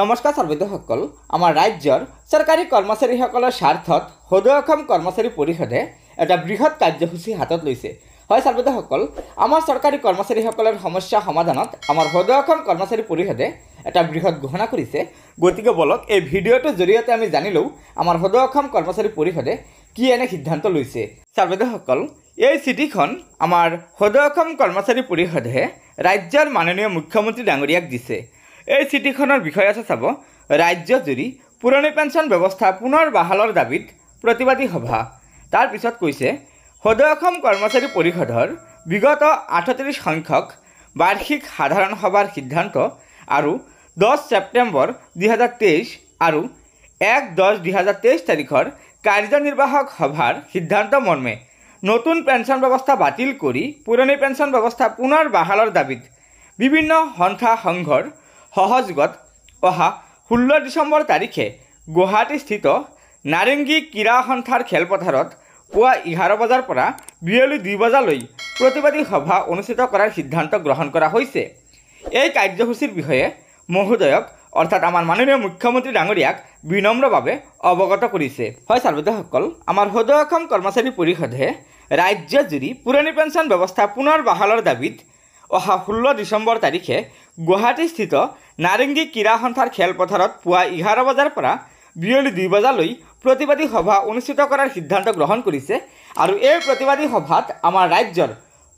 নমস্কাৰ সৰ্বিধসকল আমাৰ ৰাজ্যৰ চৰকাৰী কৰ্মচাৰীসকলৰ স্বাৰ্থত সদৌ অসম কৰ্মচাৰী পৰিষদে এটা বৃহৎ কাৰ্যসূচী হাতত লৈছে হয় সৰ্বিধসকল আমাৰ চৰকাৰী কৰ্মচাৰীসকলৰ সমস্যা সমাধানত আমাৰ সদৌ অসম কৰ্মচাৰী পৰিষদে এটা বৃহৎ ঘোষণা কৰিছে গতিকে বলক এই ভিডিঅ'টোৰ জৰিয়তে আমি জানিলোঁ আমাৰ সদৌ অসম কৰ্মচাৰী পৰিষদে কি এনে সিদ্ধান্ত লৈছে সৰ্বিধসকল এই চিঠিখন আমাৰ সদৌ অসম কৰ্মচাৰী পৰিষদে ৰাজ্যৰ মাননীয় মুখ্যমন্ত্ৰী ডাঙৰীয়াক দিছে এই চিঠিখনৰ বিষয় আছে চাব ৰাজ্যজুৰি পুৰণি পেঞ্চন ব্যৱস্থা পুনৰ বাহালৰ দাবীত প্ৰতিবাদী সভা তাৰপিছত কৈছে সদৌ অসম কৰ্মচাৰী পৰিষদৰ বিগত আঠত্ৰিছ সংখ্যক বাৰ্ষিক সাধাৰণ সভাৰ সিদ্ধান্ত আৰু দহ ছেপ্টেম্বৰ দুহেজাৰ তেইছ আৰু এক দহ দুহেজাৰ তেইছ তাৰিখৰ কাৰ্যনিৰ্বাহক সভাৰ সিদ্ধান্ত মৰ্মে নতুন পেঞ্চন ব্যৱস্থা বাতিল কৰি পুৰণি পেঞ্চন ব্যৱস্থা পুনৰ বাহালৰ দাবীত বিভিন্ন সন্থা সংঘৰ সহযোগত অহা ষোল্ল ডিচেম্বৰ তাৰিখে গুৱাহাটীস্থিত নাৰেঙ্গী ক্ৰীড়া সন্থাৰ খেলপথাৰত পুৱা এঘাৰ বজাৰ পৰা বিয়লি দুই বজালৈ প্ৰতিবাদী সভা অনুষ্ঠিত কৰাৰ সিদ্ধান্ত গ্ৰহণ কৰা হৈছে এই কাৰ্যসূচীৰ বিষয়ে মহোদয়ক অৰ্থাৎ আমাৰ মাননীয় মুখ্যমন্ত্ৰী ডাঙৰীয়াক বিনম্ৰভাৱে অৱগত কৰিছে হয় চাৰ্বদেসকল আমাৰ সদৌ অসম কৰ্মচাৰী পৰিষদে ৰাজ্যজুৰি পুৰণি পেঞ্চন ব্যৱস্থা পুনৰ বাহালৰ দাবীত অহা ষোল্ল ডিচেম্বৰ তাৰিখে গুৱাহাটীস্থিত নাৰেংগী ক্ৰীড়া সন্থাৰ খেলপথাৰত পুৱা এঘাৰ বজাৰ পৰা বিয়লি দুই বজালৈ প্ৰতিবাদী সভা অনুষ্ঠিত কৰাৰ সিদ্ধান্ত গ্ৰহণ কৰিছে আৰু এই প্ৰতিবাদী সভাত আমাৰ ৰাজ্যৰ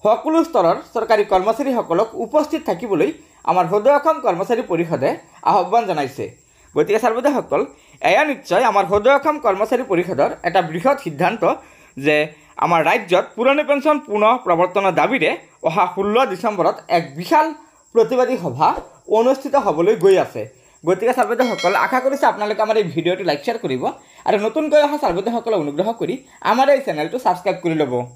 সকলো স্তৰৰ চৰকাৰী কৰ্মচাৰীসকলক উপস্থিত থাকিবলৈ আমাৰ সদৌ অসম কৰ্মচাৰী পৰিষদে আহ্বান জনাইছে গতিকে সাৰ্বোদয়সকল এয়া নিশ্চয় আমাৰ সদৌ অসম কৰ্মচাৰী পৰিষদৰ এটা বৃহৎ সিদ্ধান্ত যে আমাৰ ৰাজ্যত পুৰণি পেঞ্চন পুনৰ প্ৰৱৰ্তনৰ দাবীৰে অহা ষোল্ল ডিচেম্বৰত এক বিশাল প্ৰতিবাদী সভা অনুষ্ঠিত হ'বলৈ গৈ আছে গতিকে চাৰ্বদেউসকল আশা কৰিছোঁ আপোনালোকে আমাৰ এই ভিডিঅ'টো লাইক শ্বেয়াৰ কৰিব আৰু নতুনকৈ অহা চাৰ্বদেউসকলক অনুগ্ৰহ কৰি আমাৰ এই চেনেলটো ছাবস্ক্ৰাইব কৰি ল'ব